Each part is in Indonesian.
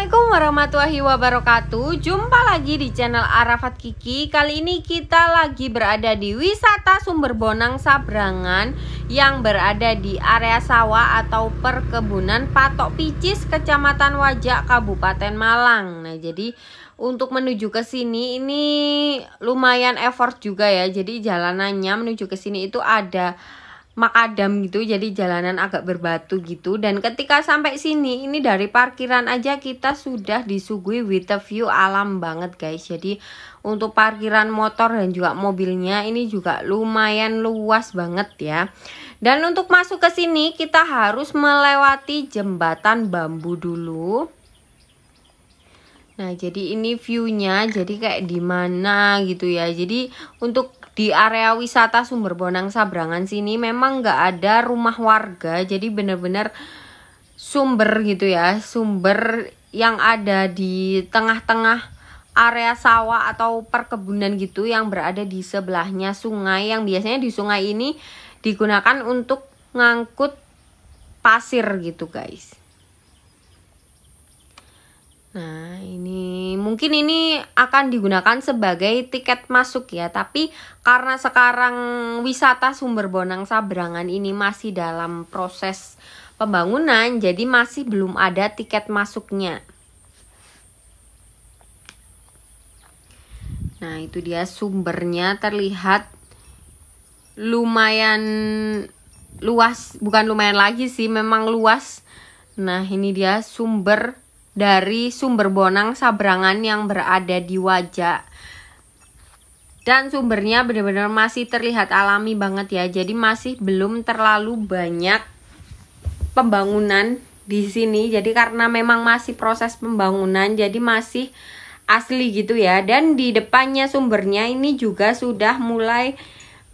Assalamualaikum warahmatullahi wabarakatuh Jumpa lagi di channel Arafat Kiki Kali ini kita lagi berada di wisata sumber bonang Sabrangan Yang berada di area sawah atau perkebunan Patok Picis Kecamatan Wajak Kabupaten Malang Nah jadi untuk menuju ke sini ini lumayan effort juga ya Jadi jalanannya menuju ke sini itu ada makadam gitu jadi jalanan agak berbatu gitu dan ketika sampai sini ini dari parkiran aja kita sudah disuguhi with a view alam banget guys jadi untuk parkiran motor dan juga mobilnya ini juga lumayan luas banget ya dan untuk masuk ke sini kita harus melewati jembatan bambu dulu Nah, jadi ini viewnya jadi kayak di mana gitu ya. Jadi untuk di area wisata Sumber Bonang Sabrangan sini memang nggak ada rumah warga jadi bener-bener sumber gitu ya sumber yang ada di tengah-tengah area sawah atau perkebunan gitu yang berada di sebelahnya sungai yang biasanya di sungai ini digunakan untuk ngangkut pasir gitu guys nah mungkin ini akan digunakan sebagai tiket masuk ya, tapi karena sekarang wisata sumber bonang sabrangan ini masih dalam proses pembangunan, jadi masih belum ada tiket masuknya. Nah, itu dia sumbernya terlihat lumayan luas, bukan lumayan lagi sih, memang luas. Nah, ini dia sumber dari sumber bonang sabrangan yang berada di wajah dan sumbernya benar-benar masih terlihat alami banget ya jadi masih belum terlalu banyak pembangunan di sini jadi karena memang masih proses pembangunan jadi masih asli gitu ya dan di depannya sumbernya ini juga sudah mulai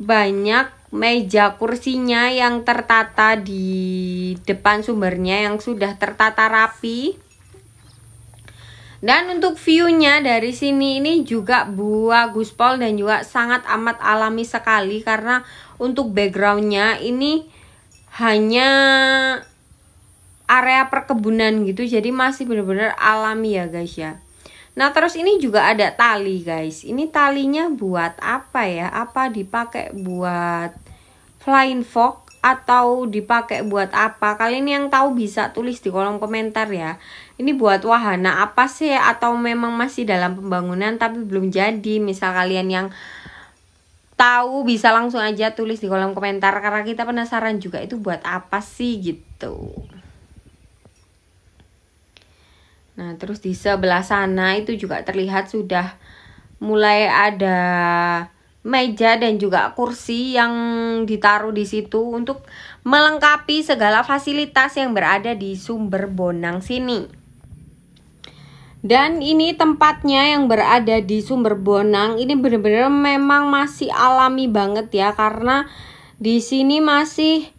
banyak meja kursinya yang tertata di depan sumbernya yang sudah tertata rapi dan untuk view-nya dari sini ini juga buah Guspol dan juga sangat amat alami sekali karena untuk backgroundnya ini hanya area perkebunan gitu jadi masih benar-benar alami ya guys ya. Nah terus ini juga ada tali guys Ini talinya buat apa ya Apa dipakai buat flying fox atau dipakai buat apa kalian yang tahu bisa tulis di kolom komentar ya ini buat wahana apa sih atau memang masih dalam pembangunan tapi belum jadi misal kalian yang tahu bisa langsung aja tulis di kolom komentar karena kita penasaran juga itu buat apa sih gitu nah terus di sebelah sana itu juga terlihat sudah mulai ada meja dan juga kursi yang ditaruh di situ untuk melengkapi segala fasilitas yang berada di sumber bonang sini. Dan ini tempatnya yang berada di Sumber Bonang ini benar-benar memang masih alami banget ya karena di sini masih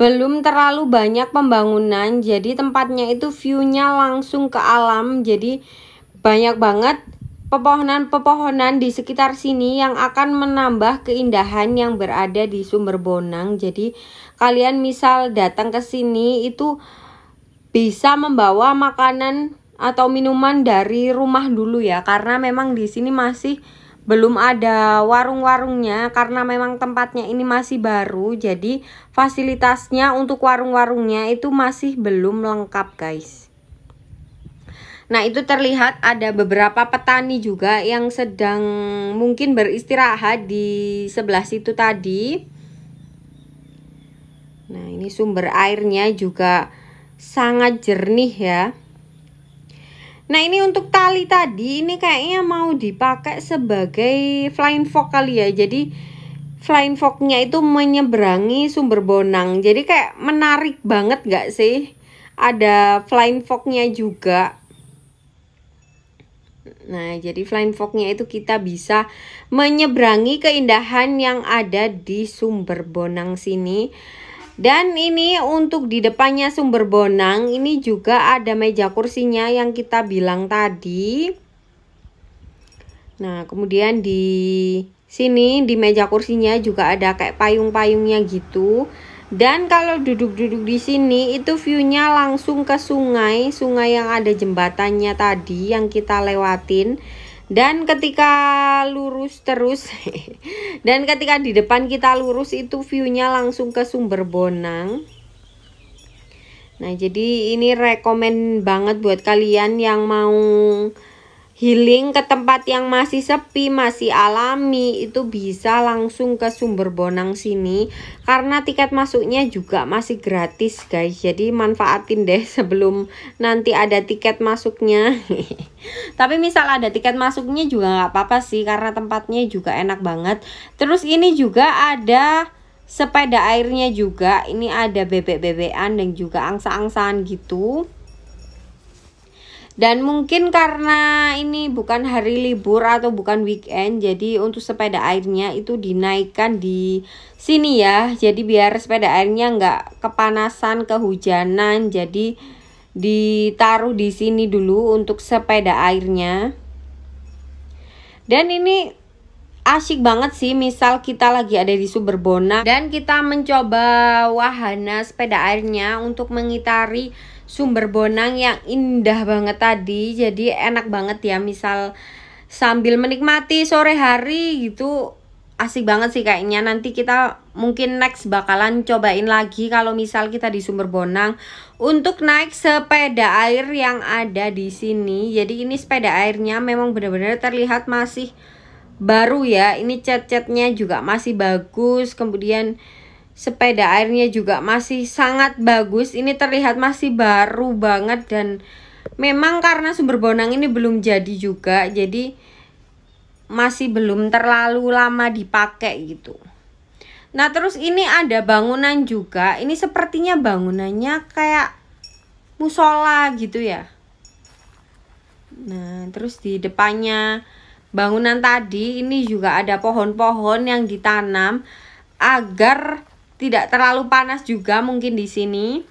belum terlalu banyak pembangunan jadi tempatnya itu view-nya langsung ke alam jadi banyak banget pepohonan-pepohonan di sekitar sini yang akan menambah keindahan yang berada di Sumber Bonang. Jadi kalian misal datang ke sini itu bisa membawa makanan atau minuman dari rumah dulu ya karena memang di sini masih belum ada warung-warungnya karena memang tempatnya ini masih baru jadi fasilitasnya untuk warung-warungnya itu masih belum lengkap guys Nah, itu terlihat ada beberapa petani juga yang sedang mungkin beristirahat di sebelah situ tadi. Nah, ini sumber airnya juga sangat jernih ya. Nah, ini untuk tali tadi ini kayaknya mau dipakai sebagai flying fox kali ya. Jadi flying foxnya itu menyeberangi sumber bonang. Jadi kayak menarik banget gak sih? Ada flying foxnya juga. Nah, jadi flying fognya itu kita bisa menyeberangi keindahan yang ada di sumber bonang sini. Dan ini untuk di depannya sumber bonang, ini juga ada meja kursinya yang kita bilang tadi. Nah, kemudian di sini di meja kursinya juga ada kayak payung-payungnya gitu. Dan kalau duduk-duduk di sini itu view-nya langsung ke sungai, sungai yang ada jembatannya tadi yang kita lewatin. Dan ketika lurus terus dan ketika di depan kita lurus itu view-nya langsung ke sumber Bonang. Nah, jadi ini rekomend banget buat kalian yang mau healing ke tempat yang masih sepi, masih alami, itu bisa langsung ke sumber bonang sini. Karena tiket masuknya juga masih gratis guys, jadi manfaatin deh sebelum nanti ada tiket masuknya. Tapi misal ada tiket masuknya juga nggak apa-apa sih, karena tempatnya juga enak banget. Terus ini juga ada sepeda airnya juga, ini ada bebek-bebekan dan juga angsa-angsaan gitu. Dan mungkin karena ini bukan hari libur atau bukan weekend, jadi untuk sepeda airnya itu dinaikkan di sini ya. Jadi biar sepeda airnya nggak kepanasan, kehujanan. Jadi ditaruh di sini dulu untuk sepeda airnya. Dan ini asik banget sih misal kita lagi ada di Sumberbona dan kita mencoba wahana sepeda airnya untuk mengitari sumber bonang yang indah banget tadi jadi enak banget ya misal sambil menikmati sore hari gitu asik banget sih kayaknya nanti kita mungkin next bakalan cobain lagi kalau misal kita di Sumber Bonang untuk naik sepeda air yang ada di sini jadi ini sepeda airnya memang benar-benar terlihat masih baru ya ini cat-catnya juga masih bagus kemudian sepeda airnya juga masih sangat bagus ini terlihat masih baru banget dan memang karena sumber bonang ini belum jadi juga jadi masih belum terlalu lama dipakai gitu nah terus ini ada bangunan juga ini sepertinya bangunannya kayak musola gitu ya nah terus di depannya bangunan tadi ini juga ada pohon-pohon yang ditanam agar tidak terlalu panas juga mungkin di sini.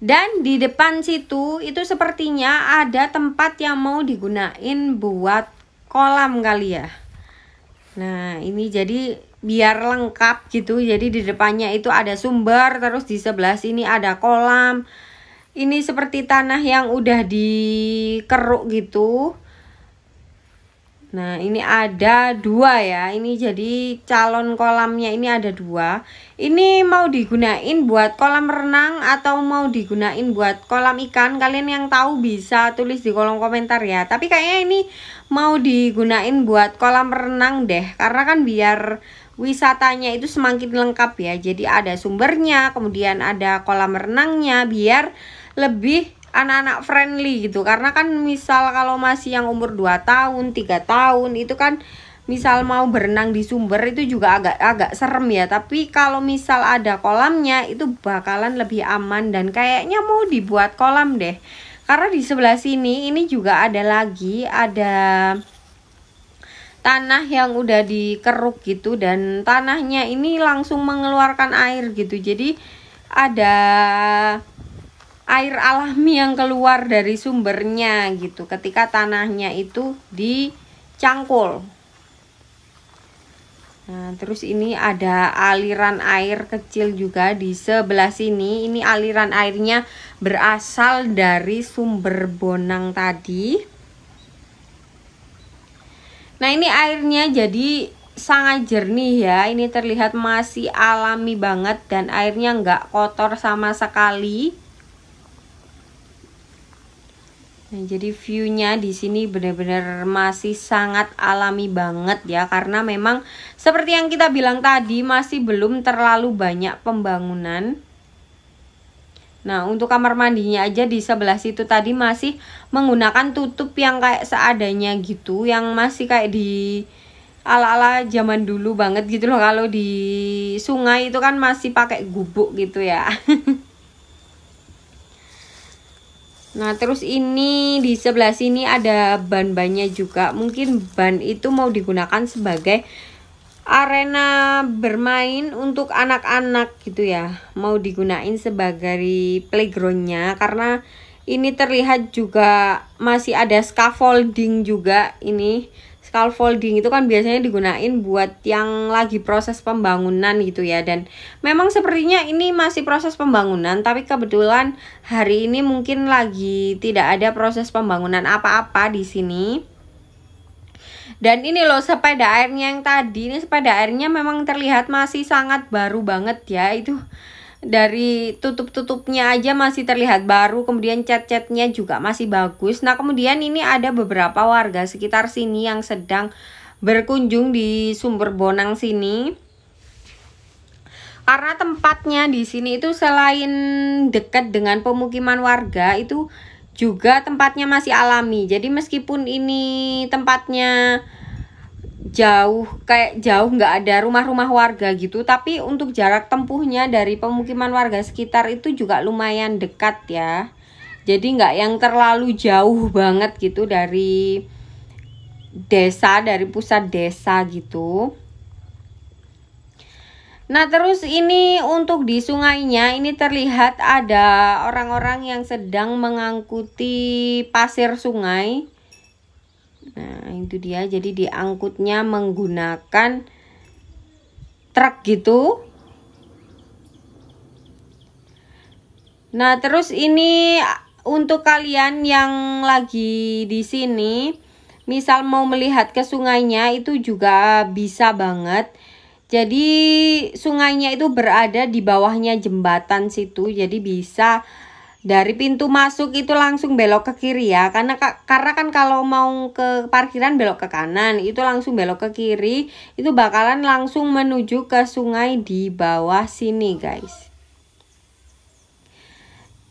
Dan di depan situ itu sepertinya ada tempat yang mau digunain buat kolam kali ya. Nah, ini jadi biar lengkap gitu. Jadi di depannya itu ada sumber, terus di sebelah sini ada kolam. Ini seperti tanah yang udah dikeruk gitu. Nah ini ada dua ya Ini jadi calon kolamnya ini ada dua Ini mau digunain buat kolam renang Atau mau digunain buat kolam ikan Kalian yang tahu bisa tulis di kolom komentar ya Tapi kayaknya ini mau digunain buat kolam renang deh Karena kan biar wisatanya itu semakin lengkap ya Jadi ada sumbernya Kemudian ada kolam renangnya Biar lebih anak-anak friendly gitu karena kan misal kalau masih yang umur 2 tahun tiga tahun itu kan misal mau berenang di sumber itu juga agak agak serem ya tapi kalau misal ada kolamnya itu bakalan lebih aman dan kayaknya mau dibuat kolam deh karena di sebelah sini ini juga ada lagi ada tanah yang udah dikeruk gitu dan tanahnya ini langsung mengeluarkan air gitu jadi ada air alami yang keluar dari sumbernya gitu ketika tanahnya itu dicangkul nah terus ini ada aliran air kecil juga di sebelah sini ini aliran airnya berasal dari sumber bonang tadi nah ini airnya jadi sangat jernih ya ini terlihat masih alami banget dan airnya nggak kotor sama sekali Nah, jadi view-nya di sini benar-benar masih sangat alami banget ya karena memang seperti yang kita bilang tadi masih belum terlalu banyak pembangunan. Nah, untuk kamar mandinya aja di sebelah situ tadi masih menggunakan tutup yang kayak seadanya gitu, yang masih kayak di ala-ala zaman dulu banget gitu loh kalau di sungai itu kan masih pakai gubuk gitu ya. Nah, terus ini di sebelah sini ada ban-bannya juga. Mungkin ban itu mau digunakan sebagai arena bermain untuk anak-anak gitu ya. Mau digunain sebagai playgroundnya karena ini terlihat juga masih ada scaffolding juga ini scaffolding itu kan biasanya digunain buat yang lagi proses pembangunan gitu ya dan memang sepertinya ini masih proses pembangunan tapi kebetulan hari ini mungkin lagi tidak ada proses pembangunan apa-apa di sini dan ini loh sepeda airnya yang tadi ini sepeda airnya memang terlihat masih sangat baru banget ya itu dari tutup-tutupnya aja masih terlihat baru, kemudian cat-catnya juga masih bagus. Nah, kemudian ini ada beberapa warga sekitar sini yang sedang berkunjung di Sumber Bonang sini. Karena tempatnya di sini itu selain dekat dengan pemukiman warga, itu juga tempatnya masih alami. Jadi meskipun ini tempatnya jauh kayak jauh nggak ada rumah-rumah warga gitu tapi untuk jarak tempuhnya dari pemukiman warga sekitar itu juga lumayan dekat ya jadi nggak yang terlalu jauh banget gitu dari desa dari pusat desa gitu nah terus ini untuk di sungainya ini terlihat ada orang-orang yang sedang mengangkuti pasir sungai Nah, itu dia. Jadi diangkutnya menggunakan truk gitu. Nah, terus ini untuk kalian yang lagi di sini, misal mau melihat ke sungainya itu juga bisa banget. Jadi sungainya itu berada di bawahnya jembatan situ, jadi bisa dari pintu masuk itu langsung belok ke kiri ya karena karena kan kalau mau ke parkiran belok ke kanan itu langsung belok ke kiri itu bakalan langsung menuju ke sungai di bawah sini guys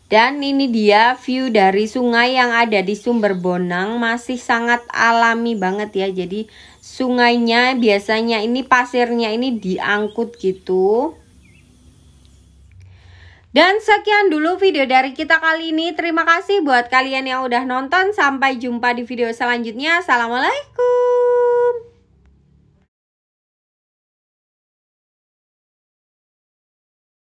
dan ini dia view dari sungai yang ada di Sumber Bonang masih sangat alami banget ya jadi sungainya biasanya ini pasirnya ini diangkut gitu dan sekian dulu video dari kita kali ini. Terima kasih buat kalian yang udah nonton. Sampai jumpa di video selanjutnya. Assalamualaikum.